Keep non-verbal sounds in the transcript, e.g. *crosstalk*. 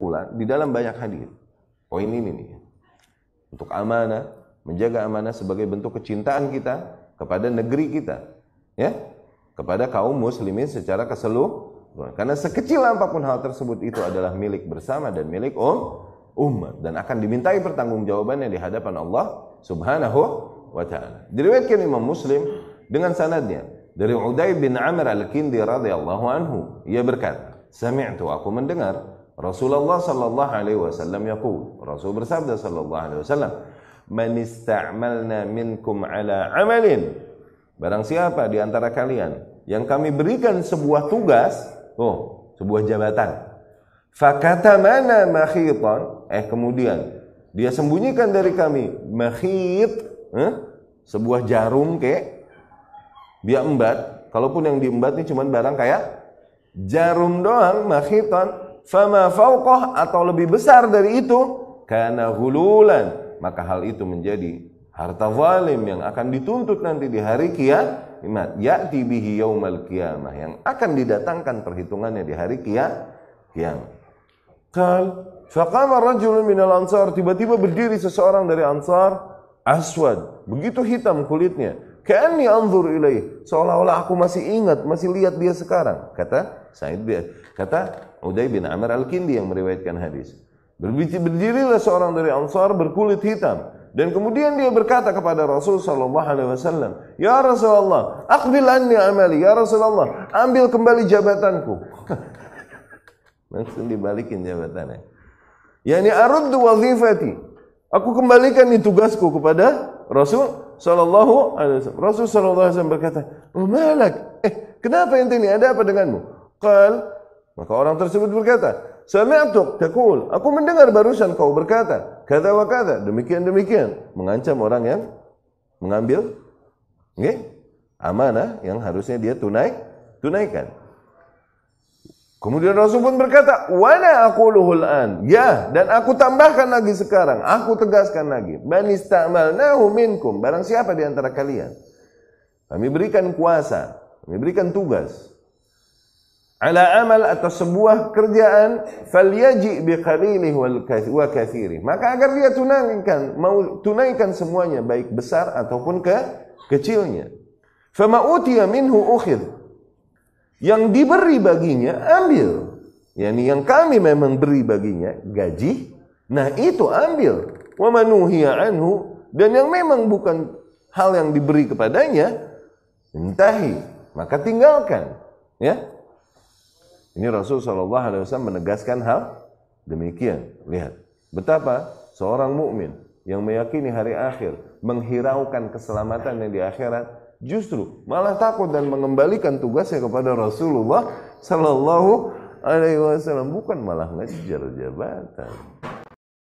pula di dalam banyak hadis. Poin ini nih. Untuk amanah, menjaga amanah sebagai bentuk kecintaan kita kepada negeri kita, ya, kepada kaum muslimin secara keseluruhan. Karena sekecil apapun hal tersebut itu adalah milik bersama dan milik um umat dan akan dimintai pertanggungjawabannya di hadapan Allah Subhanahu wa taala. Diriwayatkan Imam Muslim dengan sanadnya dari Uday bin Amr Al-Kindi radhiyallahu anhu, ia berkata, "Sami'tu aku mendengar Rasulullah sallallahu alaihi wasallam yaqul, Rasul bersabda sallallahu alaihi wasallam, "Man ista'malna minkum ala amalin." Barang siapa di antara kalian yang kami berikan sebuah tugas, oh, sebuah jabatan. Fakata mana makhitan, eh kemudian dia sembunyikan dari kami makhit, eh, sebuah jarum kek dia embat, kalaupun yang diembat ini cuma barang kayak jarum doang makhitan fama fauqah atau lebih besar dari itu karena hululan maka hal itu menjadi harta zalim yang akan dituntut nanti di hari kiamat ya'ti bihi yaumal kiamah yang akan didatangkan perhitungannya di hari kiamat kal faqama rajulun mina ansar tiba-tiba berdiri seseorang dari ansar aswad begitu hitam kulitnya Kani anzur ilaih. Seolah-olah aku masih ingat, masih lihat dia sekarang. Kata Sa'id bin kata Uday bin Amr Al-Kindi yang meriwayatkan hadis. Berdirilah seorang dari Ansar berkulit hitam dan kemudian dia berkata kepada Rasul sallallahu alaihi wasallam, "Ya Rasulullah, aqbil anni amali, ya Rasulullah, ambil kembali jabatanku." *laughs* Langsung dibalikin jabatannya. Yani aruddu wazifati. Aku kembalikan ini tugasku kepada Rasul sallallahu alaihi wasallam. Rasul sallallahu alaihi wasallam berkata, "Umalak, Eh, kenapa ente ini ada apa denganmu?" Qal, maka orang tersebut berkata, Sami'atuk takul. Aku mendengar barusan kau berkata, kata wa kata. Demikian demikian. Mengancam orang yang mengambil okay? amanah yang harusnya dia tunai, tunaikan. Kemudian Rasul pun berkata, "Wala aku an." Ya, dan aku tambahkan lagi sekarang, aku tegaskan lagi, "Man istamalnahu minkum." Barang siapa di antara kalian kami berikan kuasa, kami berikan tugas ala amal atau sebuah kerjaan falyaji bi qalilih wal wa kathiri. maka agar dia tunaikan mau tunaikan semuanya baik besar ataupun ke kecilnya fama utiya minhu ukhid yang diberi baginya ambil yakni yang kami memang beri baginya gaji nah itu ambil wa manuhiya anhu dan yang memang bukan hal yang diberi kepadanya entahi maka tinggalkan ya ini Rasul Shallallahu Alaihi Wasallam menegaskan hal demikian. Lihat betapa seorang mukmin yang meyakini hari akhir menghiraukan keselamatan yang di akhirat justru malah takut dan mengembalikan tugasnya kepada Rasulullah Shallallahu Alaihi Wasallam bukan malah ngejar jabatan.